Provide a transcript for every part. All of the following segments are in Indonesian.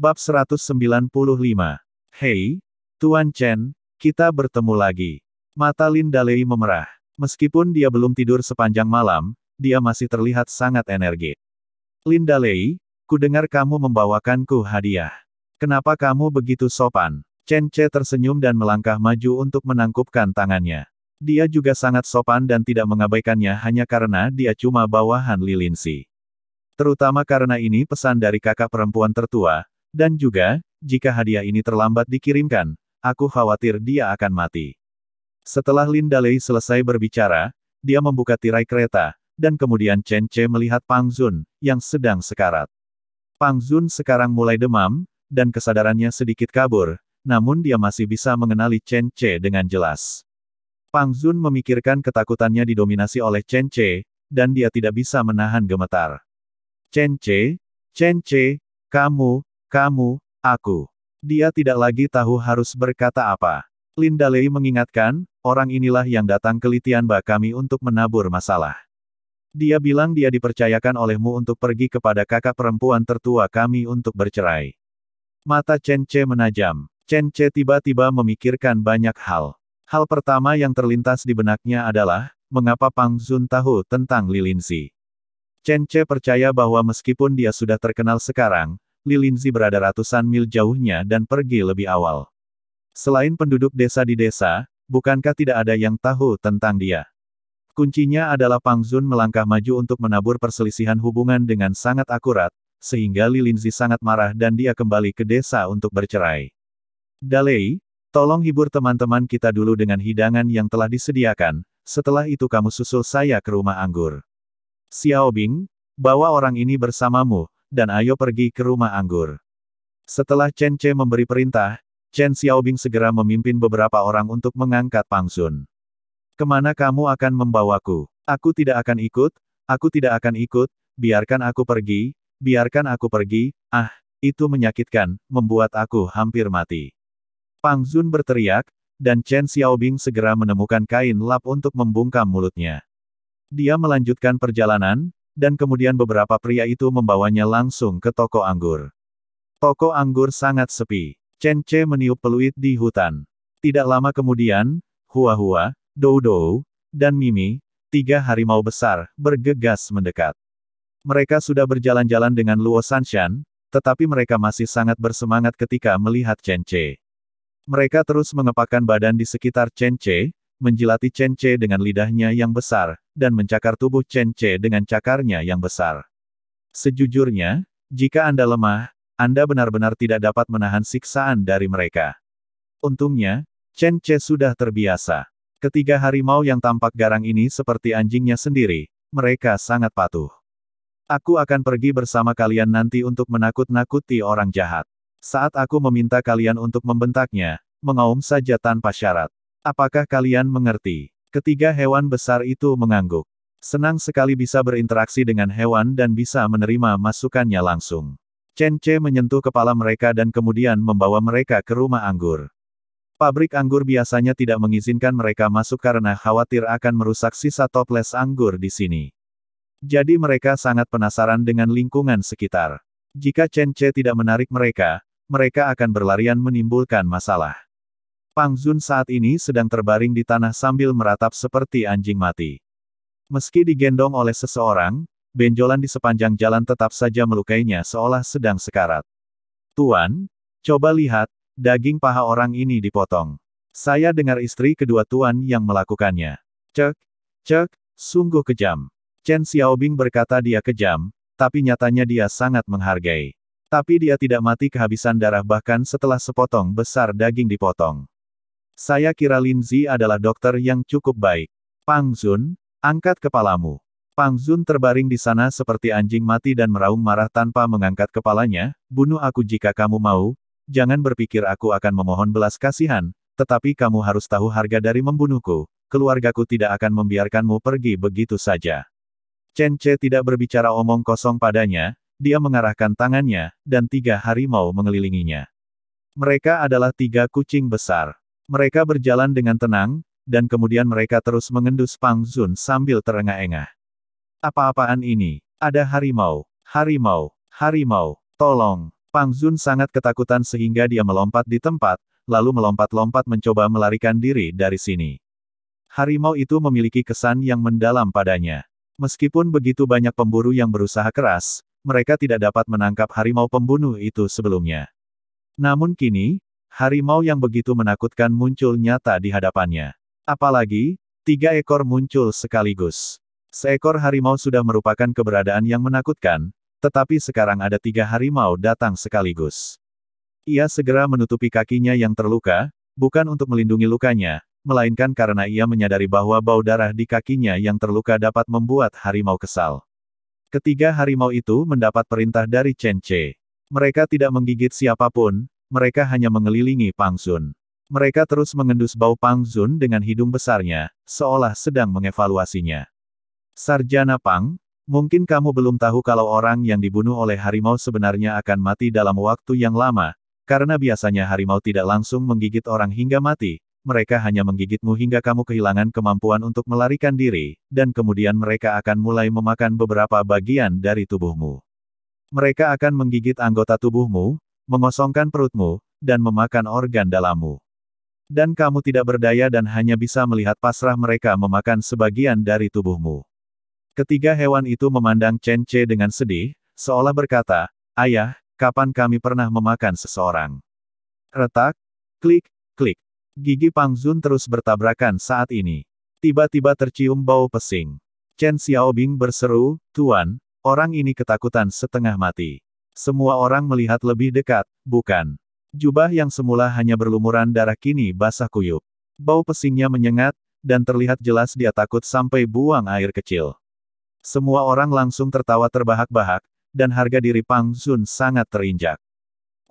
Bab 195. Hei, Tuan Chen, kita bertemu lagi. Mata Lin Dalei memerah. Meskipun dia belum tidur sepanjang malam, dia masih terlihat sangat energi. Lin Dalei, dengar kamu membawakanku hadiah. Kenapa kamu begitu sopan? Chen Che tersenyum dan melangkah maju untuk menangkupkan tangannya. Dia juga sangat sopan dan tidak mengabaikannya hanya karena dia cuma bawahan Lilin Si. Terutama karena ini pesan dari kakak perempuan tertua, dan juga, jika hadiah ini terlambat dikirimkan, aku khawatir dia akan mati. Setelah Lin Dalei selesai berbicara, dia membuka tirai kereta, dan kemudian Chen Che melihat Pang Zun, yang sedang sekarat. Pang Zun sekarang mulai demam, dan kesadarannya sedikit kabur, namun dia masih bisa mengenali Chen Che dengan jelas. Pang Zun memikirkan ketakutannya didominasi oleh Chen Che, dan dia tidak bisa menahan gemetar. Chen Che, Chen Che, kamu, kamu, aku. Dia tidak lagi tahu harus berkata apa. Linda Lei mengingatkan, orang inilah yang datang ke Litianba kami untuk menabur masalah. Dia bilang dia dipercayakan olehmu untuk pergi kepada kakak perempuan tertua kami untuk bercerai. Mata Chen Che menajam. Chen Che tiba-tiba memikirkan banyak hal. Hal pertama yang terlintas di benaknya adalah, mengapa Pang Zun tahu tentang Si. Chen Che percaya bahwa meskipun dia sudah terkenal sekarang, Lilinzi berada ratusan mil jauhnya dan pergi lebih awal. Selain penduduk desa di desa, bukankah tidak ada yang tahu tentang dia? Kuncinya adalah Pang Zun melangkah maju untuk menabur perselisihan hubungan dengan sangat akurat, sehingga Lilinzi sangat marah dan dia kembali ke desa untuk bercerai. Dalei, tolong hibur teman-teman kita dulu dengan hidangan yang telah disediakan, setelah itu kamu susul saya ke rumah anggur. Xiaobing, bawa orang ini bersamamu, dan ayo pergi ke rumah anggur. Setelah Chen Che memberi perintah, Chen Xiaobing segera memimpin beberapa orang untuk mengangkat Pang Sun. Kemana kamu akan membawaku? Aku tidak akan ikut, aku tidak akan ikut, biarkan aku pergi, biarkan aku pergi, ah, itu menyakitkan, membuat aku hampir mati. Pang Zun berteriak, dan Chen Xiaobing segera menemukan kain lap untuk membungkam mulutnya. Dia melanjutkan perjalanan, dan kemudian beberapa pria itu membawanya langsung ke toko anggur. Toko anggur sangat sepi. Chen Che meniup peluit di hutan. Tidak lama kemudian, Hua Hua, Dou Dou, dan Mimi, tiga harimau besar, bergegas mendekat. Mereka sudah berjalan-jalan dengan Luo Sanshan, tetapi mereka masih sangat bersemangat ketika melihat Chen Che. Mereka terus mengepakkan badan di sekitar Chen Che, menjilati Chen Che dengan lidahnya yang besar, dan mencakar tubuh Chen Che dengan cakarnya yang besar. Sejujurnya, jika Anda lemah, Anda benar-benar tidak dapat menahan siksaan dari mereka. Untungnya, Chen Che sudah terbiasa. Ketiga harimau yang tampak garang ini seperti anjingnya sendiri, mereka sangat patuh. Aku akan pergi bersama kalian nanti untuk menakut-nakuti orang jahat. Saat aku meminta kalian untuk membentaknya, mengaum saja tanpa syarat. Apakah kalian mengerti? Ketiga hewan besar itu mengangguk. Senang sekali bisa berinteraksi dengan hewan dan bisa menerima masukannya langsung. Chen Che menyentuh kepala mereka dan kemudian membawa mereka ke rumah anggur. Pabrik anggur biasanya tidak mengizinkan mereka masuk karena khawatir akan merusak sisa toples anggur di sini. Jadi mereka sangat penasaran dengan lingkungan sekitar. Jika Chen Che tidak menarik mereka, mereka akan berlarian menimbulkan masalah. Pang Jun saat ini sedang terbaring di tanah sambil meratap seperti anjing mati. Meski digendong oleh seseorang, benjolan di sepanjang jalan tetap saja melukainya seolah sedang sekarat. Tuan, coba lihat, daging paha orang ini dipotong. Saya dengar istri kedua tuan yang melakukannya. Cek, cek, sungguh kejam. Chen Xiaobing berkata dia kejam, tapi nyatanya dia sangat menghargai. Tapi dia tidak mati kehabisan darah bahkan setelah sepotong besar daging dipotong. Saya kira Linzi adalah dokter yang cukup baik. Pang Zun, angkat kepalamu. Pang Zun terbaring di sana seperti anjing mati dan meraung marah tanpa mengangkat kepalanya, bunuh aku jika kamu mau, jangan berpikir aku akan memohon belas kasihan, tetapi kamu harus tahu harga dari membunuhku, keluargaku tidak akan membiarkanmu pergi begitu saja. Chen Che tidak berbicara omong kosong padanya, dia mengarahkan tangannya, dan tiga harimau mengelilinginya. Mereka adalah tiga kucing besar. Mereka berjalan dengan tenang, dan kemudian mereka terus mengendus Pang Zun sambil terengah-engah. Apa-apaan ini? Ada harimau, harimau, harimau, tolong. Pang Zun sangat ketakutan sehingga dia melompat di tempat, lalu melompat-lompat mencoba melarikan diri dari sini. Harimau itu memiliki kesan yang mendalam padanya. Meskipun begitu banyak pemburu yang berusaha keras, mereka tidak dapat menangkap harimau pembunuh itu sebelumnya. Namun kini, Harimau yang begitu menakutkan muncul nyata di hadapannya. Apalagi, tiga ekor muncul sekaligus. Seekor harimau sudah merupakan keberadaan yang menakutkan, tetapi sekarang ada tiga harimau datang sekaligus. Ia segera menutupi kakinya yang terluka, bukan untuk melindungi lukanya, melainkan karena ia menyadari bahwa bau darah di kakinya yang terluka dapat membuat harimau kesal. Ketiga harimau itu mendapat perintah dari Chen Che. Mereka tidak menggigit siapapun, mereka hanya mengelilingi Pang Pangzun. Mereka terus mengendus bau Pang Pangzun dengan hidung besarnya, seolah sedang mengevaluasinya. Sarjana Pang, mungkin kamu belum tahu kalau orang yang dibunuh oleh harimau sebenarnya akan mati dalam waktu yang lama, karena biasanya harimau tidak langsung menggigit orang hingga mati, mereka hanya menggigitmu hingga kamu kehilangan kemampuan untuk melarikan diri, dan kemudian mereka akan mulai memakan beberapa bagian dari tubuhmu. Mereka akan menggigit anggota tubuhmu, mengosongkan perutmu, dan memakan organ dalammu. Dan kamu tidak berdaya dan hanya bisa melihat pasrah mereka memakan sebagian dari tubuhmu. Ketiga hewan itu memandang Chen Che dengan sedih, seolah berkata, Ayah, kapan kami pernah memakan seseorang? Retak, klik, klik. Gigi Pang Zun terus bertabrakan saat ini. Tiba-tiba tercium bau pesing. Chen Xiaobing berseru, Tuan, orang ini ketakutan setengah mati. Semua orang melihat lebih dekat, bukan? Jubah yang semula hanya berlumuran darah kini basah kuyup. Bau pesingnya menyengat, dan terlihat jelas dia takut sampai buang air kecil. Semua orang langsung tertawa terbahak-bahak, dan harga diri Pang Zun sangat terinjak.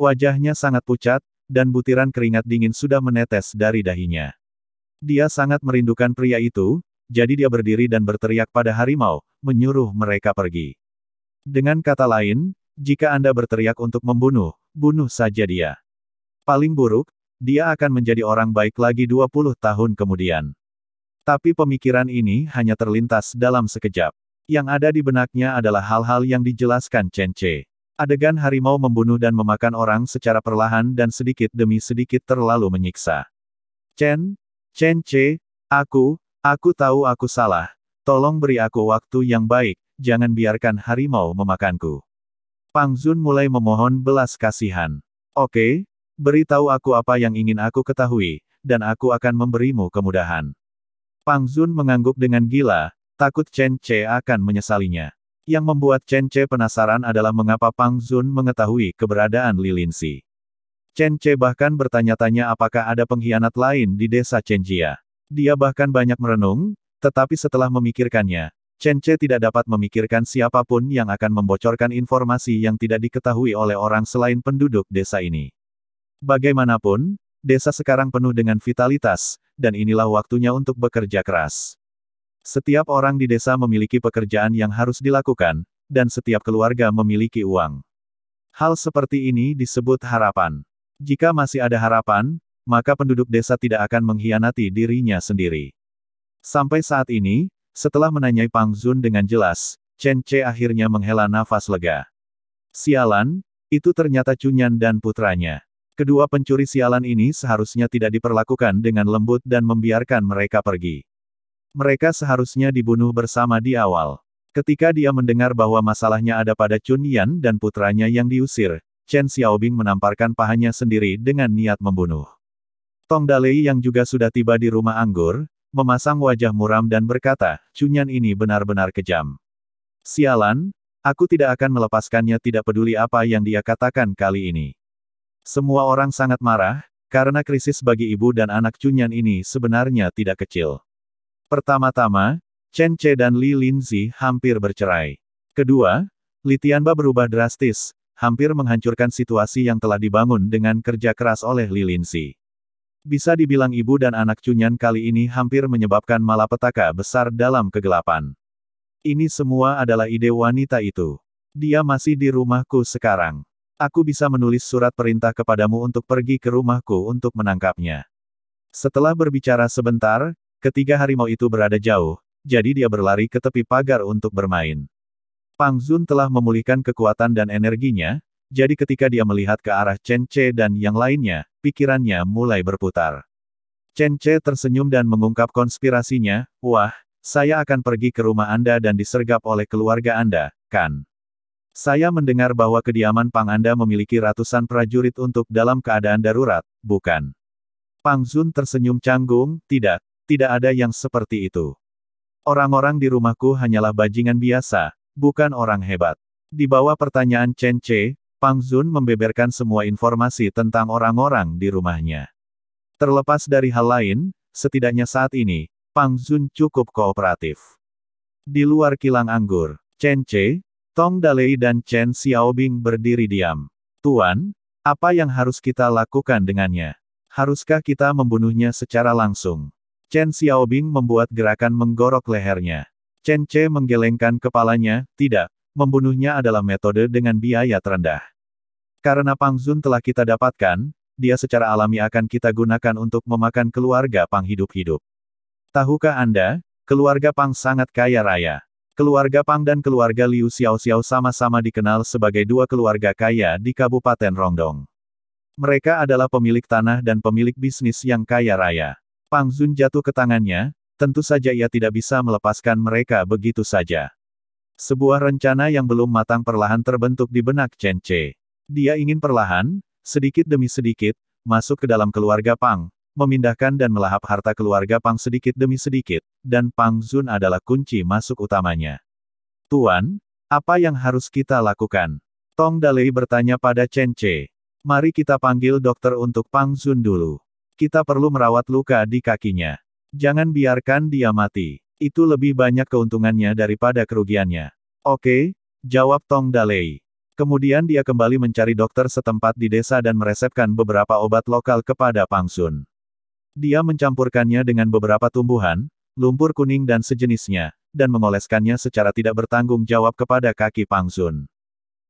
Wajahnya sangat pucat, dan butiran keringat dingin sudah menetes dari dahinya. Dia sangat merindukan pria itu, jadi dia berdiri dan berteriak pada harimau, menyuruh mereka pergi. Dengan kata lain, jika Anda berteriak untuk membunuh, bunuh saja dia. Paling buruk, dia akan menjadi orang baik lagi 20 tahun kemudian. Tapi pemikiran ini hanya terlintas dalam sekejap. Yang ada di benaknya adalah hal-hal yang dijelaskan Chen Che. Adegan harimau membunuh dan memakan orang secara perlahan dan sedikit demi sedikit terlalu menyiksa. Chen, Chen Che, aku, aku tahu aku salah, tolong beri aku waktu yang baik, jangan biarkan harimau memakanku. Pang Jun mulai memohon belas kasihan. Oke, beritahu aku apa yang ingin aku ketahui, dan aku akan memberimu kemudahan. Pang Jun mengangguk dengan gila, takut Chen Che akan menyesalinya. Yang membuat Chen Che penasaran adalah mengapa Pang Jun mengetahui keberadaan Li Linxi. Chen Che bahkan bertanya-tanya apakah ada pengkhianat lain di desa Chen Jia. Dia bahkan banyak merenung, tetapi setelah memikirkannya, Chen Che tidak dapat memikirkan siapapun yang akan membocorkan informasi yang tidak diketahui oleh orang selain penduduk desa ini. Bagaimanapun, desa sekarang penuh dengan vitalitas, dan inilah waktunya untuk bekerja keras. Setiap orang di desa memiliki pekerjaan yang harus dilakukan, dan setiap keluarga memiliki uang. Hal seperti ini disebut harapan. Jika masih ada harapan, maka penduduk desa tidak akan mengkhianati dirinya sendiri. Sampai saat ini, setelah menanyai Pang Zun dengan jelas, Chen Che akhirnya menghela nafas lega. Sialan, itu ternyata Cunyan dan putranya. Kedua pencuri sialan ini seharusnya tidak diperlakukan dengan lembut dan membiarkan mereka pergi. Mereka seharusnya dibunuh bersama di awal. Ketika dia mendengar bahwa masalahnya ada pada Chun Yan dan putranya yang diusir, Chen Xiaobing menamparkan pahanya sendiri dengan niat membunuh. Tong Dalei yang juga sudah tiba di rumah anggur, memasang wajah muram dan berkata, Cunyan ini benar-benar kejam. Sialan, aku tidak akan melepaskannya tidak peduli apa yang dia katakan kali ini. Semua orang sangat marah, karena krisis bagi ibu dan anak Cunyan ini sebenarnya tidak kecil. Pertama-tama, Chen Che dan Li Linzi hampir bercerai. Kedua, Li Tianba berubah drastis, hampir menghancurkan situasi yang telah dibangun dengan kerja keras oleh Li Linzi. Bisa dibilang ibu dan anak Cunyan kali ini hampir menyebabkan malapetaka besar dalam kegelapan. Ini semua adalah ide wanita itu. Dia masih di rumahku sekarang. Aku bisa menulis surat perintah kepadamu untuk pergi ke rumahku untuk menangkapnya. Setelah berbicara sebentar, ketiga harimau itu berada jauh, jadi dia berlari ke tepi pagar untuk bermain. Pang Zun telah memulihkan kekuatan dan energinya, jadi ketika dia melihat ke arah Chen Che dan yang lainnya, pikirannya mulai berputar. Chen Che tersenyum dan mengungkap konspirasinya, wah, saya akan pergi ke rumah Anda dan disergap oleh keluarga Anda, kan? Saya mendengar bahwa kediaman Pang Anda memiliki ratusan prajurit untuk dalam keadaan darurat, bukan? Pang Zun tersenyum canggung, tidak, tidak ada yang seperti itu. Orang-orang di rumahku hanyalah bajingan biasa, bukan orang hebat. Di bawah pertanyaan Chen Che, Pang Zun membeberkan semua informasi tentang orang-orang di rumahnya. Terlepas dari hal lain, setidaknya saat ini, Pang Zun cukup kooperatif. Di luar kilang anggur, Chen Che, Tong Dalei dan Chen Xiaobing berdiri diam. Tuan, apa yang harus kita lakukan dengannya? Haruskah kita membunuhnya secara langsung? Chen Xiaobing membuat gerakan menggorok lehernya. Chen Che menggelengkan kepalanya, tidak, membunuhnya adalah metode dengan biaya terendah. Karena Pang Zun telah kita dapatkan, dia secara alami akan kita gunakan untuk memakan keluarga Pang hidup-hidup. Tahukah Anda, keluarga Pang sangat kaya raya. Keluarga Pang dan keluarga Liu Xiao Xiao sama-sama dikenal sebagai dua keluarga kaya di Kabupaten Rongdong. Mereka adalah pemilik tanah dan pemilik bisnis yang kaya raya. Pang Zun jatuh ke tangannya, tentu saja ia tidak bisa melepaskan mereka begitu saja. Sebuah rencana yang belum matang perlahan terbentuk di benak Chen Che. Dia ingin perlahan, sedikit demi sedikit, masuk ke dalam keluarga Pang, memindahkan dan melahap harta keluarga Pang sedikit demi sedikit, dan Pang Zun adalah kunci masuk utamanya. Tuan, apa yang harus kita lakukan? Tong Dalei bertanya pada Chen Che. Mari kita panggil dokter untuk Pang Zun dulu. Kita perlu merawat luka di kakinya. Jangan biarkan dia mati. Itu lebih banyak keuntungannya daripada kerugiannya. Oke, jawab Tong Dalei. Kemudian dia kembali mencari dokter setempat di desa dan meresepkan beberapa obat lokal kepada Pang Sun. Dia mencampurkannya dengan beberapa tumbuhan, lumpur kuning dan sejenisnya, dan mengoleskannya secara tidak bertanggung jawab kepada kaki Pang Sun.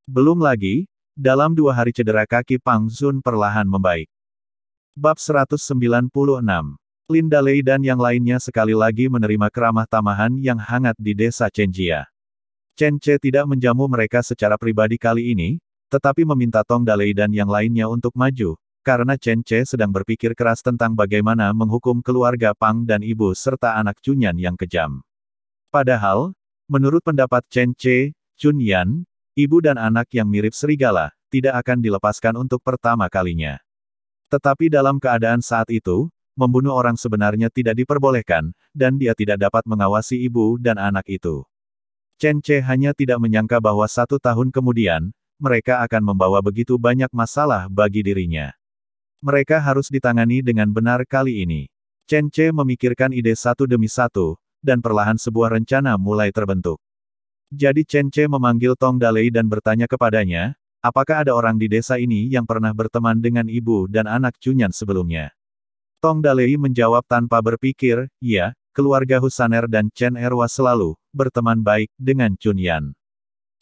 Belum lagi, dalam dua hari cedera kaki Pang Sun perlahan membaik. Bab 196 Linda Lei dan yang lainnya sekali lagi menerima keramah tamahan yang hangat di desa Chenjia. Chen Che tidak menjamu mereka secara pribadi kali ini, tetapi meminta Tong Dalei dan yang lainnya untuk maju, karena Chen Che sedang berpikir keras tentang bagaimana menghukum keluarga Pang dan ibu serta anak Chunyan yang kejam. Padahal, menurut pendapat Chen Che, Chunyan, ibu dan anak yang mirip serigala, tidak akan dilepaskan untuk pertama kalinya. Tetapi dalam keadaan saat itu, membunuh orang sebenarnya tidak diperbolehkan, dan dia tidak dapat mengawasi ibu dan anak itu. Chen Che hanya tidak menyangka bahwa satu tahun kemudian, mereka akan membawa begitu banyak masalah bagi dirinya. Mereka harus ditangani dengan benar kali ini. Chen Che memikirkan ide satu demi satu, dan perlahan sebuah rencana mulai terbentuk. Jadi Chen Che memanggil Tong Dalei dan bertanya kepadanya, apakah ada orang di desa ini yang pernah berteman dengan ibu dan anak Cunyan sebelumnya. Tong Dalei menjawab tanpa berpikir, ya, keluarga Husaner dan Chen Erwa selalu berteman baik dengan Chun Yan.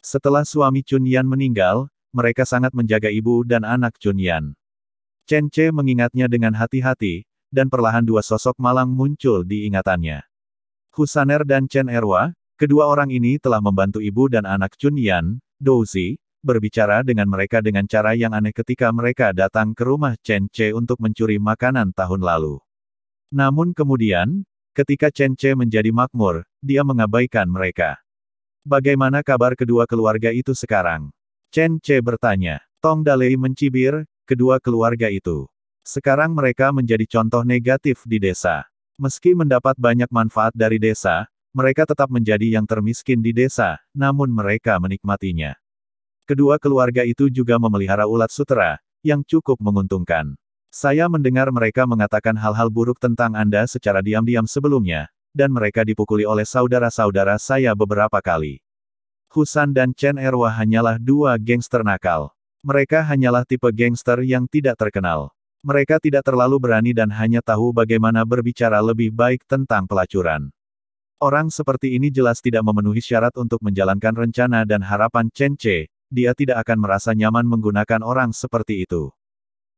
Setelah suami Chun Yan meninggal, mereka sangat menjaga ibu dan anak Chun Yan. Chen Che mengingatnya dengan hati-hati, dan perlahan dua sosok malang muncul di ingatannya. Husaner dan Chen Erwa, kedua orang ini telah membantu ibu dan anak Chun Yan, Douzi, berbicara dengan mereka dengan cara yang aneh ketika mereka datang ke rumah Chen Che untuk mencuri makanan tahun lalu. Namun kemudian, ketika Chen Che menjadi makmur, dia mengabaikan mereka. Bagaimana kabar kedua keluarga itu sekarang? Chen Che bertanya. Tong Dalei mencibir, kedua keluarga itu. Sekarang mereka menjadi contoh negatif di desa. Meski mendapat banyak manfaat dari desa, mereka tetap menjadi yang termiskin di desa, namun mereka menikmatinya. Kedua keluarga itu juga memelihara ulat sutera, yang cukup menguntungkan. Saya mendengar mereka mengatakan hal-hal buruk tentang Anda secara diam-diam sebelumnya, dan mereka dipukuli oleh saudara-saudara saya beberapa kali. Husan dan Chen Erwa hanyalah dua gangster nakal. Mereka hanyalah tipe gangster yang tidak terkenal. Mereka tidak terlalu berani dan hanya tahu bagaimana berbicara lebih baik tentang pelacuran. Orang seperti ini jelas tidak memenuhi syarat untuk menjalankan rencana dan harapan Chen Che, dia tidak akan merasa nyaman menggunakan orang seperti itu.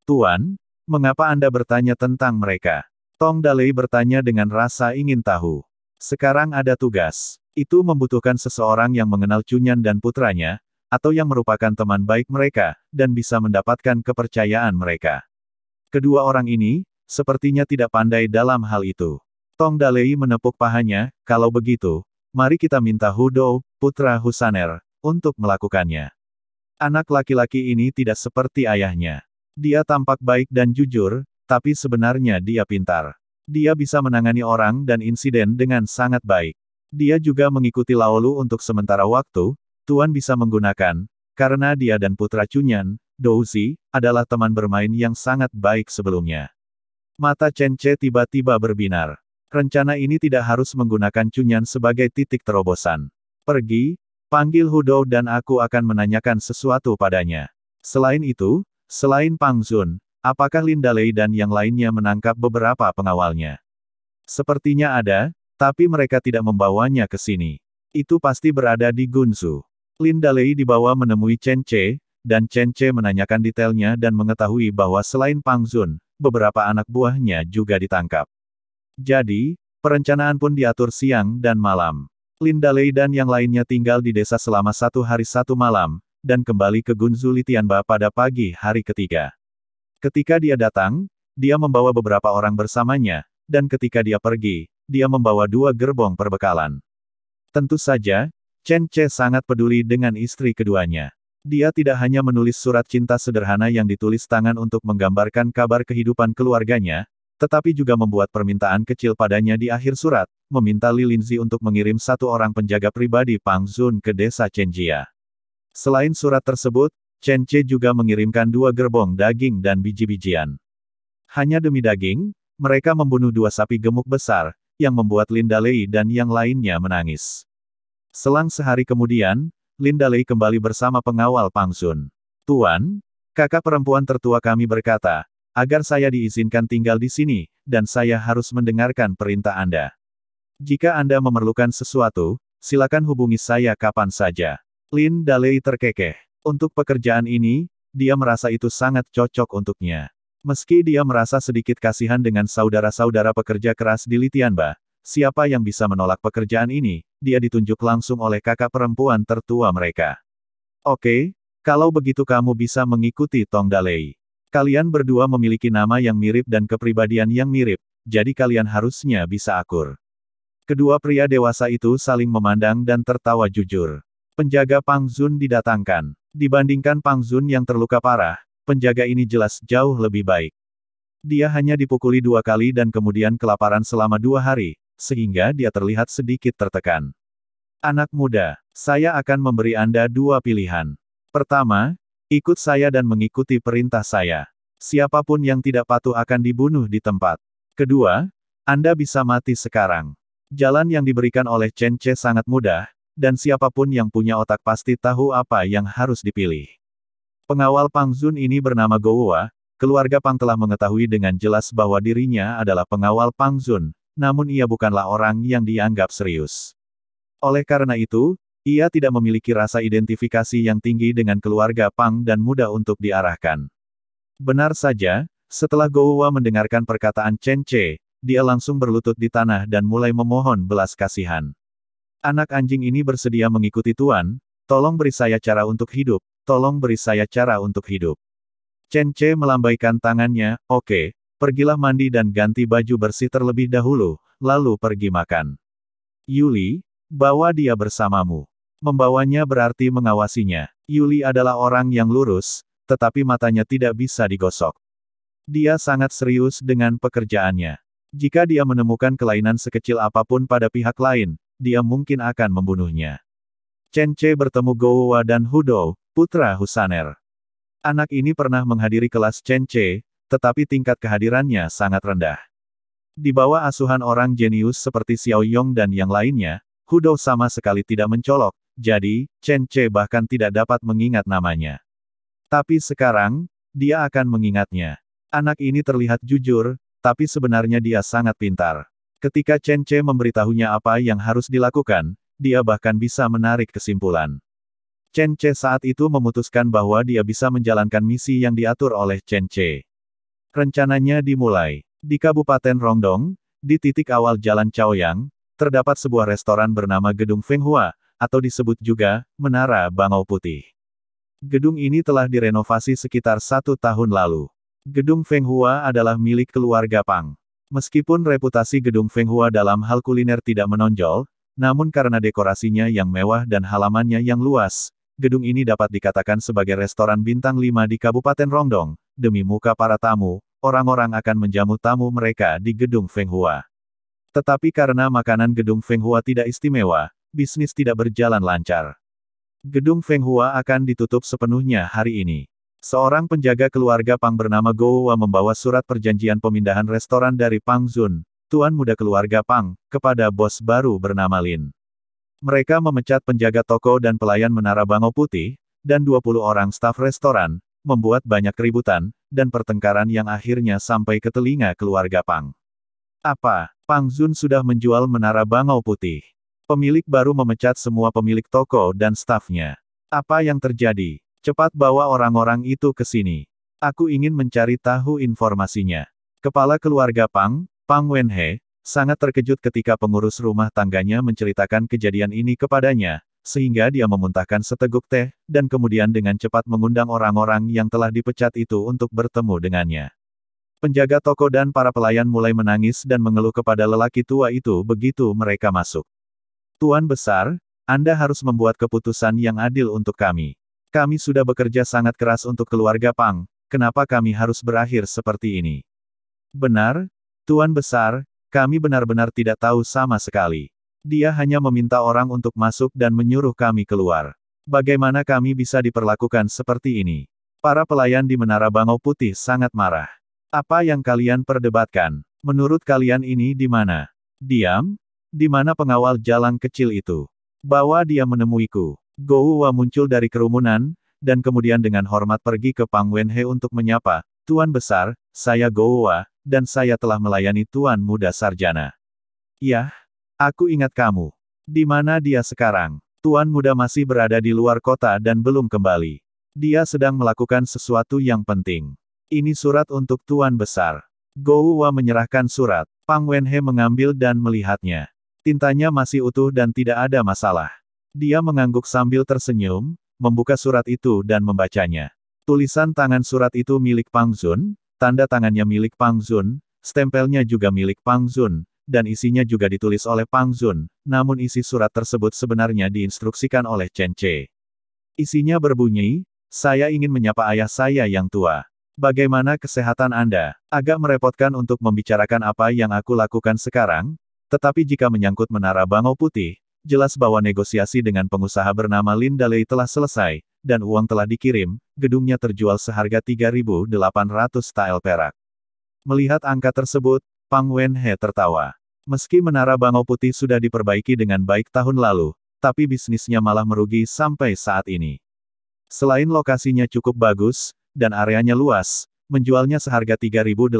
Tuan, mengapa Anda bertanya tentang mereka? Tong Dalei bertanya dengan rasa ingin tahu. Sekarang ada tugas. Itu membutuhkan seseorang yang mengenal Cunyan dan putranya, atau yang merupakan teman baik mereka, dan bisa mendapatkan kepercayaan mereka. Kedua orang ini, sepertinya tidak pandai dalam hal itu. Tong Dalei menepuk pahanya, kalau begitu, mari kita minta Hudo, putra Husaner, untuk melakukannya. Anak laki-laki ini tidak seperti ayahnya. Dia tampak baik dan jujur, tapi sebenarnya dia pintar. Dia bisa menangani orang dan insiden dengan sangat baik. Dia juga mengikuti Laolu untuk sementara waktu, Tuan bisa menggunakan, karena dia dan putra Cunyan, Douzi, adalah teman bermain yang sangat baik sebelumnya. Mata Chen Che tiba-tiba berbinar. Rencana ini tidak harus menggunakan Cunyan sebagai titik terobosan. Pergi, Panggil Hudo dan aku akan menanyakan sesuatu padanya. Selain itu, selain Pang Zun, apakah Linda Lei dan yang lainnya menangkap beberapa pengawalnya? Sepertinya ada, tapi mereka tidak membawanya ke sini. Itu pasti berada di Gunsu. Linda Lei dibawa menemui Chen Che, dan Chen Che menanyakan detailnya dan mengetahui bahwa selain Pang Zun, beberapa anak buahnya juga ditangkap. Jadi, perencanaan pun diatur siang dan malam. Linda Lei dan yang lainnya tinggal di desa selama satu hari satu malam, dan kembali ke Gunzuli Tianba pada pagi hari ketiga. Ketika dia datang, dia membawa beberapa orang bersamanya, dan ketika dia pergi, dia membawa dua gerbong perbekalan. Tentu saja, Chen Che sangat peduli dengan istri keduanya. Dia tidak hanya menulis surat cinta sederhana yang ditulis tangan untuk menggambarkan kabar kehidupan keluarganya, tetapi juga membuat permintaan kecil padanya di akhir surat, meminta Li Linzi untuk mengirim satu orang penjaga pribadi Pang Zun ke desa Chenjia. Selain surat tersebut, Chen Che juga mengirimkan dua gerbong daging dan biji-bijian. Hanya demi daging, mereka membunuh dua sapi gemuk besar, yang membuat Linda Lei dan yang lainnya menangis. Selang sehari kemudian, Linda Lei kembali bersama pengawal Pang Zun. Tuan, kakak perempuan tertua kami berkata, agar saya diizinkan tinggal di sini, dan saya harus mendengarkan perintah Anda. Jika Anda memerlukan sesuatu, silakan hubungi saya kapan saja. Lin Dalei terkekeh. Untuk pekerjaan ini, dia merasa itu sangat cocok untuknya. Meski dia merasa sedikit kasihan dengan saudara-saudara pekerja keras di Litianba, siapa yang bisa menolak pekerjaan ini, dia ditunjuk langsung oleh kakak perempuan tertua mereka. Oke, kalau begitu kamu bisa mengikuti Tong Dalei. Kalian berdua memiliki nama yang mirip dan kepribadian yang mirip, jadi kalian harusnya bisa akur. Kedua pria dewasa itu saling memandang dan tertawa jujur. Penjaga Pang Zun didatangkan. Dibandingkan Pang Zun yang terluka parah, penjaga ini jelas jauh lebih baik. Dia hanya dipukuli dua kali dan kemudian kelaparan selama dua hari, sehingga dia terlihat sedikit tertekan. Anak muda, saya akan memberi Anda dua pilihan. Pertama, ikut saya dan mengikuti perintah saya. Siapapun yang tidak patuh akan dibunuh di tempat. Kedua, Anda bisa mati sekarang. Jalan yang diberikan oleh Chen Che sangat mudah, dan siapapun yang punya otak pasti tahu apa yang harus dipilih. Pengawal Pang Zun ini bernama Gowa, keluarga Pang telah mengetahui dengan jelas bahwa dirinya adalah pengawal Pang Zun, namun ia bukanlah orang yang dianggap serius. Oleh karena itu, ia tidak memiliki rasa identifikasi yang tinggi dengan keluarga Pang dan mudah untuk diarahkan. Benar saja, setelah Gowa mendengarkan perkataan Chen Che, dia langsung berlutut di tanah dan mulai memohon belas kasihan. Anak anjing ini bersedia mengikuti Tuan, tolong beri saya cara untuk hidup, tolong beri saya cara untuk hidup. Chen Che melambaikan tangannya, oke, okay, pergilah mandi dan ganti baju bersih terlebih dahulu, lalu pergi makan. Yuli, bawa dia bersamamu. Membawanya berarti mengawasinya. Yuli adalah orang yang lurus, tetapi matanya tidak bisa digosok. Dia sangat serius dengan pekerjaannya. Jika dia menemukan kelainan sekecil apapun pada pihak lain, dia mungkin akan membunuhnya. Chen Che bertemu Gowa dan Hudo, putra Husaner. Anak ini pernah menghadiri kelas Chen Che, tetapi tingkat kehadirannya sangat rendah. Di bawah asuhan orang jenius seperti Xiao Yong dan yang lainnya, Hudo sama sekali tidak mencolok, jadi, Chen Che bahkan tidak dapat mengingat namanya. Tapi sekarang, dia akan mengingatnya. Anak ini terlihat jujur, tapi sebenarnya dia sangat pintar. Ketika Chen Che memberitahunya apa yang harus dilakukan, dia bahkan bisa menarik kesimpulan. Chen Che saat itu memutuskan bahwa dia bisa menjalankan misi yang diatur oleh Chen Che. Rencananya dimulai. Di Kabupaten Rongdong, di titik awal Jalan Chaoyang, terdapat sebuah restoran bernama Gedung Feng Hua, atau disebut juga, Menara Bangau Putih. Gedung ini telah direnovasi sekitar satu tahun lalu. Gedung Fenghua adalah milik keluarga Pang. Meskipun reputasi gedung Fenghua dalam hal kuliner tidak menonjol, namun karena dekorasinya yang mewah dan halamannya yang luas, gedung ini dapat dikatakan sebagai restoran bintang lima di Kabupaten Rongdong. Demi muka para tamu, orang-orang akan menjamu tamu mereka di gedung Fenghua. Tetapi karena makanan gedung Fenghua tidak istimewa, bisnis tidak berjalan lancar. Gedung Fenghua akan ditutup sepenuhnya hari ini. Seorang penjaga keluarga Pang bernama Gowa membawa surat perjanjian pemindahan restoran dari Pang Zun, tuan muda keluarga Pang, kepada bos baru bernama Lin. Mereka memecat penjaga toko dan pelayan Menara Bango Putih, dan 20 orang staf restoran, membuat banyak keributan, dan pertengkaran yang akhirnya sampai ke telinga keluarga Pang. Apa, Pang Zun sudah menjual Menara Bangau Putih? Pemilik baru memecat semua pemilik toko dan stafnya. Apa yang terjadi? Cepat bawa orang-orang itu ke sini. Aku ingin mencari tahu informasinya. Kepala keluarga Pang, Pang Wenhe, sangat terkejut ketika pengurus rumah tangganya menceritakan kejadian ini kepadanya, sehingga dia memuntahkan seteguk teh, dan kemudian dengan cepat mengundang orang-orang yang telah dipecat itu untuk bertemu dengannya. Penjaga toko dan para pelayan mulai menangis dan mengeluh kepada lelaki tua itu begitu mereka masuk. Tuan Besar, Anda harus membuat keputusan yang adil untuk kami. Kami sudah bekerja sangat keras untuk keluarga Pang, kenapa kami harus berakhir seperti ini? Benar, Tuan Besar, kami benar-benar tidak tahu sama sekali. Dia hanya meminta orang untuk masuk dan menyuruh kami keluar. Bagaimana kami bisa diperlakukan seperti ini? Para pelayan di Menara Bangau Putih sangat marah. Apa yang kalian perdebatkan? Menurut kalian ini di mana? Diam? Di mana pengawal jalan kecil itu? Bawa dia menemuiku. Gou muncul dari kerumunan, dan kemudian dengan hormat pergi ke Pang Wenhe untuk menyapa, Tuan Besar, saya Gou dan saya telah melayani Tuan Muda Sarjana. Yah, aku ingat kamu. Di mana dia sekarang? Tuan Muda masih berada di luar kota dan belum kembali. Dia sedang melakukan sesuatu yang penting. Ini surat untuk Tuan Besar. Gou menyerahkan surat. Pang Wenhe mengambil dan melihatnya. Tintanya masih utuh dan tidak ada masalah. Dia mengangguk sambil tersenyum, membuka surat itu dan membacanya. Tulisan tangan surat itu milik Pang Zun, tanda tangannya milik Pang Zun, stempelnya juga milik Pang Zun, dan isinya juga ditulis oleh Pang Zun, namun isi surat tersebut sebenarnya diinstruksikan oleh Chen Che. Isinya berbunyi, saya ingin menyapa ayah saya yang tua. Bagaimana kesehatan Anda? Agak merepotkan untuk membicarakan apa yang aku lakukan sekarang, tetapi jika menyangkut menara bangau putih, jelas bahwa negosiasi dengan pengusaha bernama Lin Daley telah selesai, dan uang telah dikirim, gedungnya terjual seharga 3.800 tael perak. Melihat angka tersebut, Pang Wenhe tertawa. Meski menara Bangau Putih sudah diperbaiki dengan baik tahun lalu, tapi bisnisnya malah merugi sampai saat ini. Selain lokasinya cukup bagus, dan areanya luas, menjualnya seharga 3.800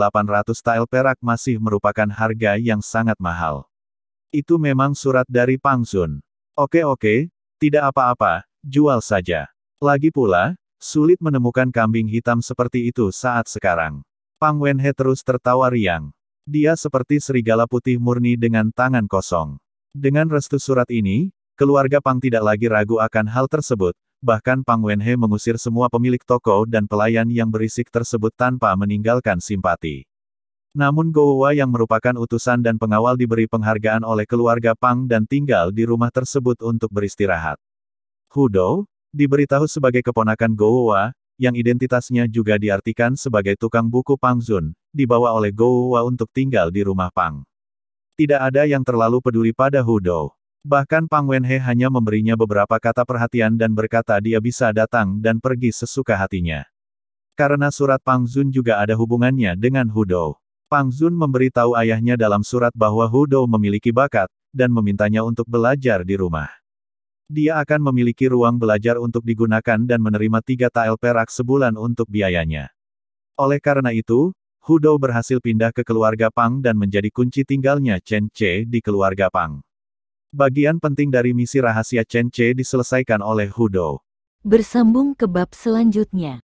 tael perak masih merupakan harga yang sangat mahal. Itu memang surat dari Pang Sun. Oke oke, tidak apa-apa, jual saja. Lagi pula, sulit menemukan kambing hitam seperti itu saat sekarang. Pang Wenhe terus tertawa riang. Dia seperti serigala putih murni dengan tangan kosong. Dengan restu surat ini, keluarga Pang tidak lagi ragu akan hal tersebut, bahkan Pang Wenhe mengusir semua pemilik toko dan pelayan yang berisik tersebut tanpa meninggalkan simpati. Namun Gowa yang merupakan utusan dan pengawal diberi penghargaan oleh keluarga Pang dan tinggal di rumah tersebut untuk beristirahat. Hudo, diberitahu sebagai keponakan Gowa, yang identitasnya juga diartikan sebagai tukang buku Pang Zun, dibawa oleh Gowa untuk tinggal di rumah Pang. Tidak ada yang terlalu peduli pada Hudo. Bahkan Pang Wenhe hanya memberinya beberapa kata perhatian dan berkata dia bisa datang dan pergi sesuka hatinya. Karena surat Pang Zun juga ada hubungannya dengan Hudo. Pang Zun memberitahu ayahnya dalam surat bahwa Hudo memiliki bakat, dan memintanya untuk belajar di rumah. Dia akan memiliki ruang belajar untuk digunakan dan menerima tiga tael perak sebulan untuk biayanya. Oleh karena itu, Hudo berhasil pindah ke keluarga Pang dan menjadi kunci tinggalnya Chen Che di keluarga Pang. Bagian penting dari misi rahasia Chen Che diselesaikan oleh Hudo. Bersambung ke bab selanjutnya.